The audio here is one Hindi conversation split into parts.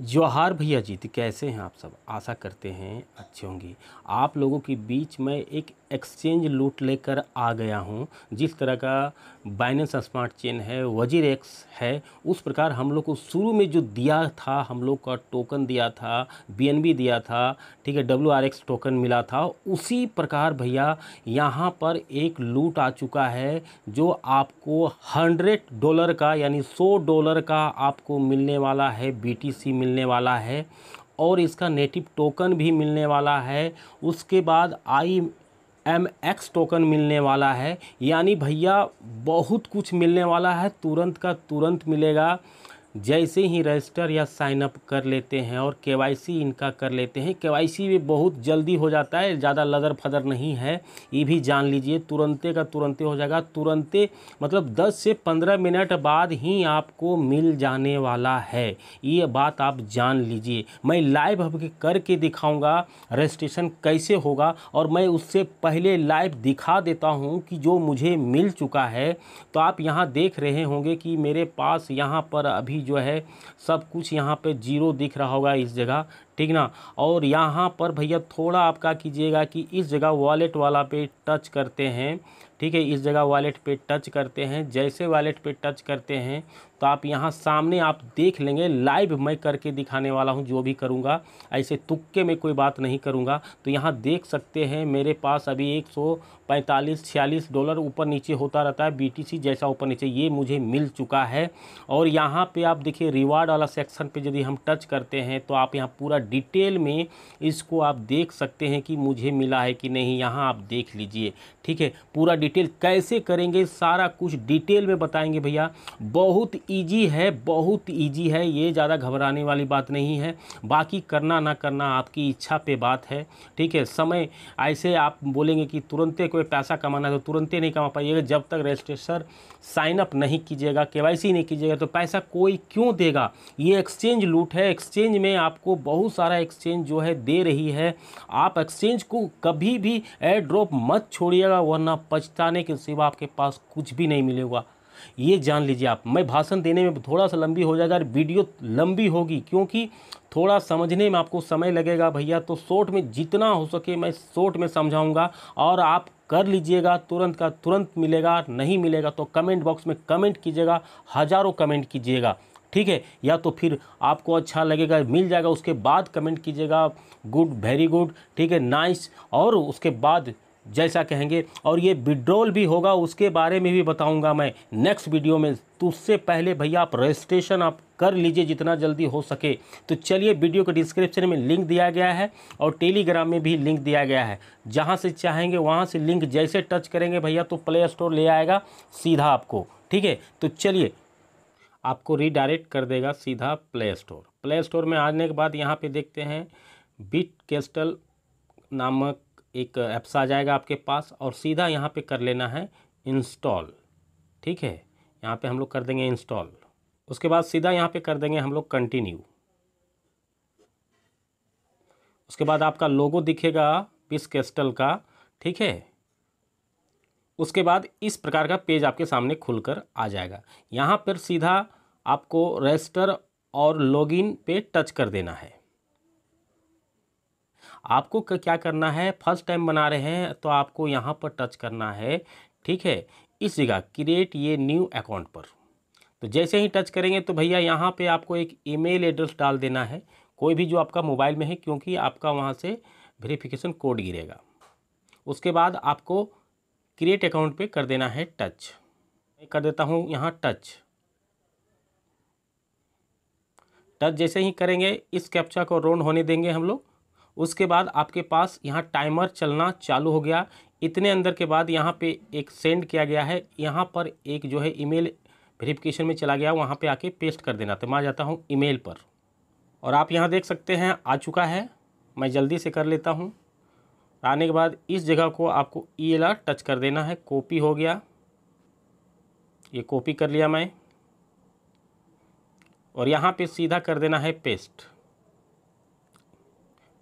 जवाहर भैया जी तो कैसे हैं आप सब आशा करते हैं अच्छे होंगे आप लोगों के बीच में एक एक्सचेंज लूट लेकर आ गया हूँ जिस तरह का बाइनेंस स्मार्ट चेन है वजीर एक्स है उस प्रकार हम लोग को शुरू में जो दिया था हम लोग का टोकन दिया था बी दिया था ठीक है डब्ल्यू आर एक्स टोकन मिला था उसी प्रकार भैया यहाँ पर एक लूट आ चुका है जो आपको हंड्रेड डॉलर का यानी सौ डॉलर का आपको मिलने वाला है बी मिलने वाला है और इसका नेटिव टोकन भी मिलने वाला है उसके बाद आई एम एक्स टोकन मिलने वाला है यानी भैया बहुत कुछ मिलने वाला है तुरंत का तुरंत मिलेगा जैसे ही रजिस्टर या साइनअप कर लेते हैं और केवाईसी इनका कर लेते हैं केवाईसी भी बहुत जल्दी हो जाता है ज़्यादा लदर फदर नहीं है ये भी जान लीजिए तुरंते का तुरंते हो जाएगा तुरंते मतलब 10 से 15 मिनट बाद ही आपको मिल जाने वाला है ये बात आप जान लीजिए मैं लाइव अब करके दिखाऊंगा रजिस्ट्रेशन कैसे होगा और मैं उससे पहले लाइव दिखा देता हूँ कि जो मुझे मिल चुका है तो आप यहाँ देख रहे होंगे कि मेरे पास यहाँ पर अभी जो है सब कुछ यहाँ पे जीरो दिख रहा होगा इस जगह ठीक ना और यहाँ पर भैया थोड़ा आपका कीजिएगा कि इस जगह वॉलेट वाला पे टच करते हैं ठीक है इस जगह वॉलेट पे टच करते हैं जैसे वॉलेट पे टच करते हैं तो आप यहाँ सामने आप देख लेंगे लाइव मैं करके दिखाने वाला हूँ जो भी करूँगा ऐसे तुक्के में कोई बात नहीं करूँगा तो यहाँ देख सकते हैं मेरे पास अभी एक सौ पैंतालीस छियालीस डॉलर ऊपर नीचे होता रहता है बीटीसी जैसा ऊपर नीचे ये मुझे मिल चुका है और यहाँ पर आप देखिए रिवार्ड वाला सेक्शन पर यदि हम टच करते हैं तो आप यहाँ पूरा डिटेल में इसको आप देख सकते हैं कि मुझे मिला है कि नहीं यहाँ आप देख लीजिए ठीक है पूरा डिटेल डिटेल कैसे करेंगे सारा कुछ डिटेल में बताएंगे भैया बहुत ईजी है बहुत ईजी है ये ज़्यादा घबराने वाली बात नहीं है बाकी करना ना करना आपकी इच्छा पे बात है ठीक है समय ऐसे आप बोलेंगे कि तुरंत कोई पैसा कमाना है तो तुरंत नहीं कमा पाइएगा जब तक रजिस्ट्रेशन साइनअप नहीं कीजिएगा के नहीं कीजिएगा तो पैसा कोई क्यों देगा ये एक्सचेंज लूट है एक्सचेंज में आपको बहुत सारा एक्सचेंज जो है दे रही है आप एक्सचेंज को कभी भी एयर ड्रॉप मत छोड़िएगा वरना पच पछताने के सिवा आपके पास कुछ भी नहीं मिलेगा ये जान लीजिए आप मैं भाषण देने में थोड़ा सा लंबी हो जाएगा और वीडियो लंबी होगी क्योंकि थोड़ा समझने में आपको समय लगेगा भैया तो शॉर्ट में जितना हो सके मैं शॉर्ट में समझाऊंगा और आप कर लीजिएगा तुरंत का तुरंत मिलेगा नहीं मिलेगा तो कमेंट बॉक्स में कमेंट कीजिएगा हज़ारों कमेंट कीजिएगा ठीक है या तो फिर आपको अच्छा लगेगा मिल जाएगा उसके बाद कमेंट कीजिएगा गुड वेरी गुड ठीक है नाइस और उसके बाद जैसा कहेंगे और ये विड्रॉल भी होगा उसके बारे में भी बताऊंगा मैं नेक्स्ट वीडियो में तो उससे पहले भैया आप रजिस्ट्रेशन आप कर लीजिए जितना जल्दी हो सके तो चलिए वीडियो के डिस्क्रिप्शन में लिंक दिया गया है और टेलीग्राम में भी लिंक दिया गया है जहाँ से चाहेंगे वहाँ से लिंक जैसे टच करेंगे भैया तो प्ले स्टोर ले आएगा सीधा आपको ठीक है तो चलिए आपको रिडायरेक्ट कर देगा सीधा प्ले स्टोर प्ले स्टोर में आने के बाद यहाँ पे देखते हैं बिट कैस्टल नामक एक ऐप्स आ जाएगा आपके पास और सीधा यहाँ पे कर लेना है इंस्टॉल ठीक है यहाँ पे हम लोग कर देंगे इंस्टॉल उसके बाद सीधा यहाँ पे कर देंगे हम लोग कंटिन्यू उसके बाद आपका लोगो दिखेगा पिस कैस्टल का ठीक है उसके बाद इस प्रकार का पेज आपके सामने खुलकर आ जाएगा यहाँ पर सीधा आपको रजिस्टर और लॉगिन पे टच कर देना है आपको क्या करना है फर्स्ट टाइम बना रहे हैं तो आपको यहाँ पर टच करना है ठीक है इस जगह क्रिएट ये न्यू अकाउंट पर तो जैसे ही टच करेंगे तो भैया यहाँ पे आपको एक ईमेल एड्रेस डाल देना है कोई भी जो आपका मोबाइल में है क्योंकि आपका वहाँ से वेरिफिकेशन कोड गिरेगा उसके बाद आपको क्रिएट अकाउंट पे कर देना है टच मैं कर देता हूँ यहाँ टच टच जैसे ही करेंगे इस कैप्चा को रोन होने देंगे हम लोग उसके बाद आपके पास यहाँ टाइमर चलना चालू हो गया इतने अंदर के बाद यहाँ पे एक सेंड किया गया है यहाँ पर एक जो है ईमेल वेरिफिकेशन में चला गया वहाँ पे आके पेस्ट कर देना तो मैं आ जाता हूँ ईमेल पर और आप यहाँ देख सकते हैं आ चुका है मैं जल्दी से कर लेता हूँ आने के बाद इस जगह को आपको ई e टच कर देना है कॉपी हो गया ये कॉपी कर लिया मैं और यहाँ पे सीधा कर देना है पेस्ट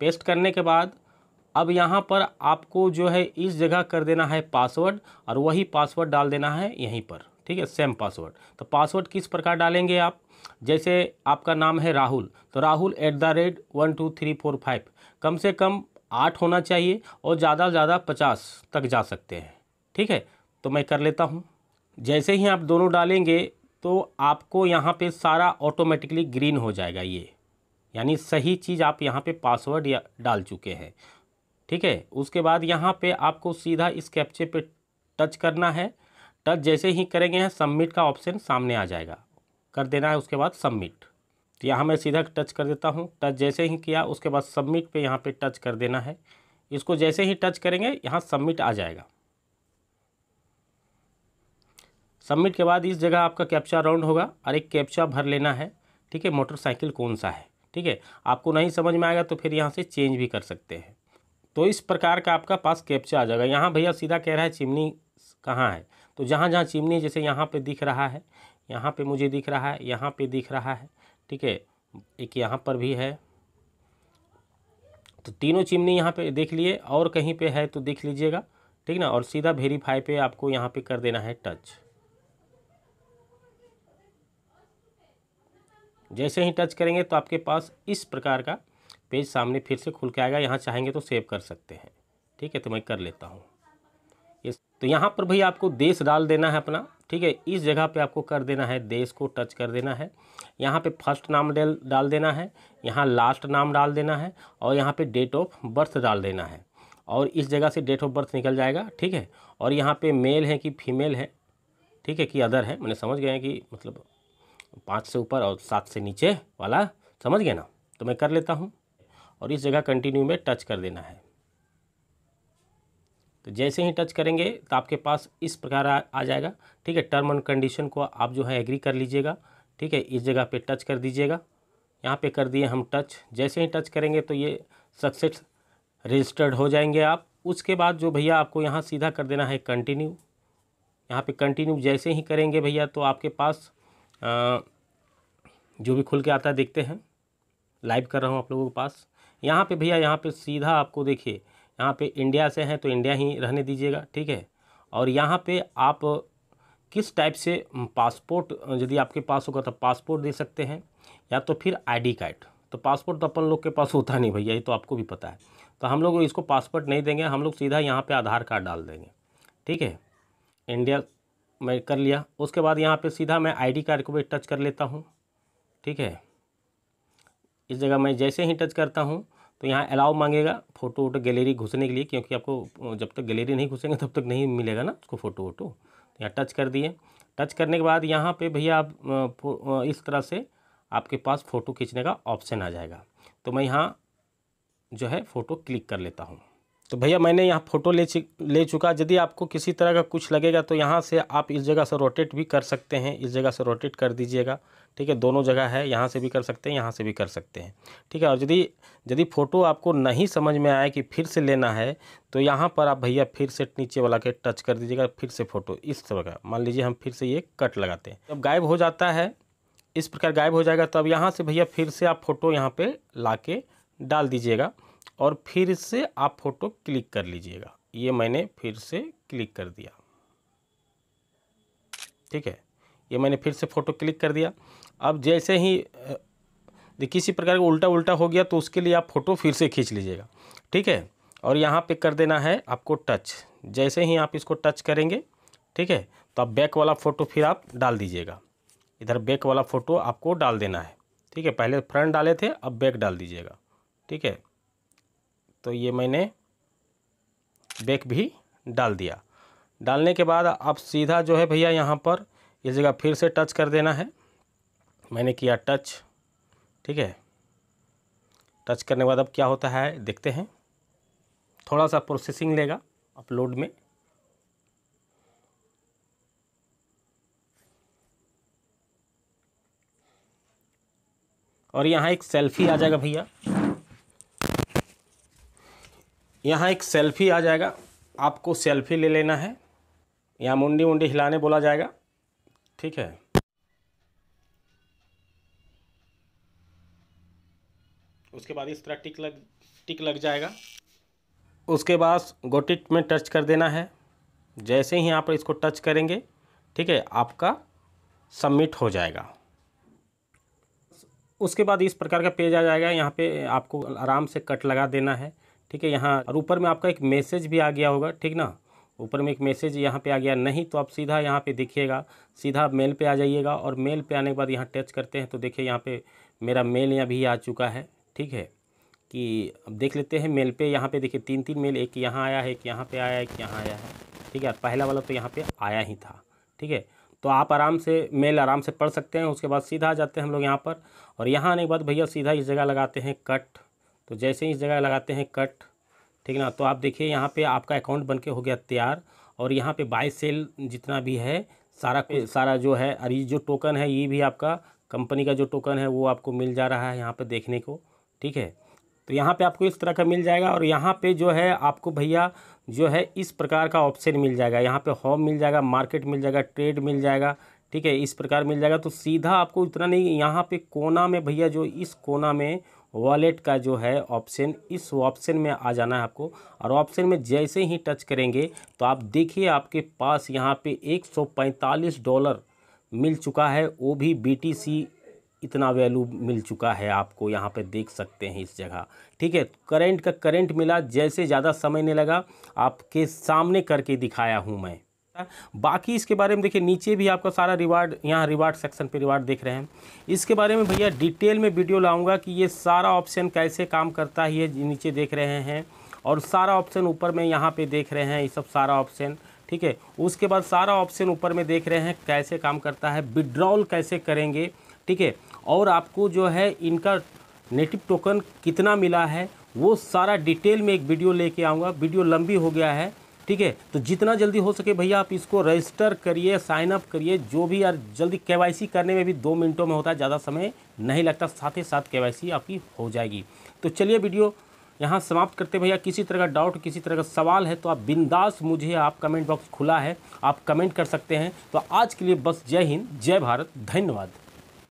पेस्ट करने के बाद अब यहाँ पर आपको जो है इस जगह कर देना है पासवर्ड और वही पासवर्ड डाल देना है यहीं पर ठीक है सेम पासवर्ड तो पासवर्ड किस प्रकार डालेंगे आप जैसे आपका नाम है राहुल तो Rahul at the rate one two three four five कम से कम आठ होना चाहिए और ज़्यादा से ज़्यादा पचास तक जा सकते हैं ठीक है तो मैं कर लेता हूँ जैसे ही आप दोनों डालेंगे तो आपको यहाँ पे सारा ऑटोमेटिकली ग्रीन हो जाएगा ये यानी सही चीज़ आप यहाँ पे पासवर्ड डाल चुके हैं ठीक है उसके बाद यहाँ पे आपको सीधा इस कैप्चे पे टच करना है टच जैसे ही करेंगे हैं सबमिट का ऑप्शन सामने आ जाएगा कर देना है उसके बाद सबमिट तो यहाँ मैं सीधा टच कर देता हूँ टच जैसे ही किया उसके बाद सबमिट पे यहाँ पे टच कर देना है इसको जैसे ही टच करेंगे यहाँ सबमिट आ जाएगा सबमिट के बाद इस जगह आपका कैप्चा राउंड होगा और एक कैप्चा भर लेना है ठीक है मोटरसाइकिल कौन सा है ठीक है आपको नहीं समझ में आएगा तो फिर यहाँ से चेंज भी कर सकते हैं तो इस प्रकार का आपका पास कैप्चा आ जाएगा यहाँ भैया सीधा कह रहा है चिमनी कहाँ है तो जहाँ जहाँ चिमनी जैसे यहाँ पे दिख रहा है यहाँ पे मुझे दिख रहा है यहाँ पे दिख रहा है ठीक है एक यहाँ पर भी है तो तीनों चिमनी यहाँ पे देख लिए और कहीं पे है तो देख लीजिएगा ठीक ना और सीधा वेरीफाई पे आपको यहाँ पे कर देना है टच जैसे ही टच करेंगे तो आपके पास इस प्रकार का पेज सामने फिर से खुल के आएगा यहाँ चाहेंगे तो सेव कर सकते हैं ठीक है तो मैं कर लेता हूँ तो यहाँ पर भाई आपको देश डाल देना है अपना ठीक है इस जगह पे आपको कर देना है देश को टच कर देना है यहाँ पे फर्स्ट नाम डेल डाल देना है यहाँ लास्ट नाम डाल देना है और यहाँ पे डेट ऑफ बर्थ डाल देना है और इस जगह से डेट ऑफ बर्थ निकल जाएगा ठीक है और यहाँ पे मेल है कि फीमेल है ठीक है कि अदर है मैंने समझ गया कि मतलब पाँच से ऊपर और सात से नीचे वाला समझ गया ना तो मैं कर लेता हूँ और इस जगह कंटिन्यू में टच कर देना है तो जैसे ही टच करेंगे तो आपके पास इस प्रकार आ, आ जाएगा ठीक है टर्म एंड कंडीशन को आप जो है एग्री कर लीजिएगा ठीक है इस जगह पे टच कर दीजिएगा यहाँ पे कर दिए हम टच जैसे ही टच करेंगे तो ये सक्सेस रजिस्टर्ड हो जाएंगे आप उसके बाद जो भैया आपको यहाँ सीधा कर देना है कंटिन्यू यहाँ पे कंटिन्यू जैसे ही करेंगे भैया तो आपके पास जो भी खुल के आता है देखते हैं लाइव कर रहा हूँ आप लोगों के पास यहाँ पे भैया यहाँ पे सीधा आपको देखिए यहाँ पे इंडिया से हैं तो इंडिया ही रहने दीजिएगा ठीक है और यहाँ पे आप किस टाइप से पासपोर्ट यदि आपके पास होगा तो पासपोर्ट दे सकते हैं या तो फिर आईडी कार्ड तो पासपोर्ट तो अपन लोग के पास होता नहीं भैया ये तो आपको भी पता है तो हम लोग इसको पासपोर्ट नहीं देंगे हम लोग सीधा यहाँ पर आधार कार्ड डाल देंगे ठीक है इंडिया मैं कर लिया उसके बाद यहाँ पे सीधा मैं आईडी कार्ड को भी टच कर लेता हूँ ठीक है इस जगह मैं जैसे ही टच करता हूँ तो यहाँ अलाउ मांगेगा फ़ोटो वोटो गैलरी घुसने के लिए क्योंकि आपको जब तक गैलरी नहीं घुसेंगे तब तक नहीं मिलेगा ना उसको फ़ोटो वोटो तो यहाँ टच कर दिए टच करने के बाद यहाँ पर भैया आप इस तरह से आपके पास फ़ोटो खींचने का ऑप्शन आ जाएगा तो मैं यहाँ जो है फ़ोटो क्लिक कर लेता हूँ तो भैया मैंने यहाँ फ़ोटो ले ले चुका यदि आपको किसी तरह का कुछ लगेगा तो यहाँ से आप इस जगह से रोटेट भी कर सकते हैं इस जगह से रोटेट कर दीजिएगा ठीक है दोनों जगह है यहाँ से भी कर सकते हैं यहाँ से भी कर सकते हैं ठीक है और यदि यदि फ़ोटो आपको नहीं समझ में आया कि फिर से लेना है तो यहाँ पर आप भैया फिर से नीचे वाला के टच कर दीजिएगा फिर से फ़ोटो इस तरह का मान लीजिए हम फिर से ये कट लगाते हैं जब गायब हो जाता है इस प्रकार गायब हो जाएगा तो अब यहाँ से भैया फिर से आप फ़ोटो यहाँ पर ला के डाल दीजिएगा और फिर से आप फ़ोटो क्लिक कर लीजिएगा ये मैंने फिर से क्लिक कर दिया ठीक है ये मैंने फिर से फ़ोटो क्लिक कर दिया अब जैसे ही किसी प्रकार का उल्टा उल्टा हो गया तो उसके लिए आप फ़ोटो फिर से खींच लीजिएगा ठीक है और यहाँ पे कर देना है आपको टच जैसे ही आप इसको टच करेंगे ठीक है तो आप बैक वाला फ़ोटो फिर आप डाल दीजिएगा इधर बैक वाला फ़ोटो आपको डाल देना है ठीक है पहले फ्रंट डाले थे अब बैक डाल दीजिएगा ठीक है तो ये मैंने बेक भी डाल दिया डालने के बाद अब सीधा जो है भैया यहाँ पर इस जगह फिर से टच कर देना है मैंने किया टच ठीक है टच करने के बाद अब क्या होता है देखते हैं थोड़ा सा प्रोसेसिंग लेगा अपलोड में और यहाँ एक सेल्फी आ जाएगा भैया यहाँ एक सेल्फी आ जाएगा आपको सेल्फी ले लेना है यहाँ मुंडी मुंडी हिलाने बोला जाएगा ठीक है उसके बाद इस तरह टिक लग टिक लग जाएगा उसके बाद गोटिट में टच कर देना है जैसे ही आप इसको टच करेंगे ठीक है आपका सबमिट हो जाएगा उसके बाद इस प्रकार का पेज आ जाएगा यहाँ पे आपको आराम से कट लगा देना है ठीक है यहाँ और ऊपर में आपका एक मैसेज भी आ गया होगा ठीक ना ऊपर में एक मैसेज यहाँ पे आ गया नहीं तो आप सीधा यहाँ पे देखिएगा सीधा मेल पे आ जाइएगा और मेल पे आने के बाद यहाँ टच करते हैं तो देखिए यहाँ पे मेरा मेल यहाँ भी आ चुका है ठीक है कि अब देख लेते हैं मेल पे यहाँ पे देखिए तीन तीन मेल एक यहाँ आया है एक यहाँ पे आया है एक यहाँ आया है ठीक है पहला वाला तो यहाँ पर आया ही था ठीक है तो आप आराम से मेल आराम से पढ़ सकते हैं उसके बाद सीधा आ जाते हैं हम लोग यहाँ पर और यहाँ आने के बाद भैया सीधा इस जगह लगाते हैं कट तो जैसे ही इस जगह लगाते हैं कट ठीक ना तो आप देखिए यहाँ पे आपका अकाउंट बन के हो गया तैयार और यहाँ पे बाई सेल जितना भी है सारा सारा जो है और ये जो टोकन है ये भी आपका कंपनी का जो टोकन है वो आपको मिल जा रहा है यहाँ पे देखने को ठीक है तो यहाँ पे आपको इस तरह का मिल जाएगा और यहाँ पे जो है आपको भैया जो है इस प्रकार का ऑप्शन मिल जाएगा यहाँ पे होम मिल जाएगा मार्केट मिल जाएगा ट्रेड मिल जाएगा ठीक है इस प्रकार मिल जाएगा तो सीधा आपको इतना नहीं यहाँ पे कोना में भैया जो इस कोना में वॉलेट का जो है ऑप्शन इस ऑप्शन में आ जाना है आपको और ऑप्शन में जैसे ही टच करेंगे तो आप देखिए आपके पास यहाँ पे 145 डॉलर मिल चुका है वो भी बीटीसी इतना वैल्यू मिल चुका है आपको यहाँ पे देख सकते हैं इस जगह ठीक है करंट का करंट मिला जैसे ज़्यादा समय नहीं लगा आपके सामने करके दिखाया हूँ मैं बाकी इसके बारे में देखिए नीचे भी आपका सारा रिवार्ड यहाँ रिवार्ड सेक्शन पे रिवार्ड देख रहे हैं इसके बारे में भैया डिटेल में वीडियो लाऊंगा कि ये सारा ऑप्शन कैसे काम करता है ये नीचे देख रहे हैं और सारा ऑप्शन ऊपर में यहाँ पे देख रहे हैं ये सब सारा ऑप्शन ठीक है उसके बाद सारा ऑप्शन ऊपर में देख रहे हैं कैसे काम करता है विड्रॉल कैसे करेंगे ठीक है और आपको जो है इनका नेटिव टोकन कितना मिला है वो सारा डिटेल में एक वीडियो लेके आऊँगा वीडियो लंबी हो गया है ठीक है तो जितना जल्दी हो सके भैया आप इसको रजिस्टर करिए साइन अप करिए जो भी यार जल्दी के करने में भी दो मिनटों में होता है ज़्यादा समय नहीं लगता साथ ही साथ के आपकी हो जाएगी तो चलिए वीडियो यहाँ समाप्त करते भैया किसी तरह का डाउट किसी तरह का सवाल है तो आप बिंदास मुझे आप कमेंट बॉक्स खुला है आप कमेंट कर सकते हैं तो आज के लिए बस जय हिंद जय भारत धन्यवाद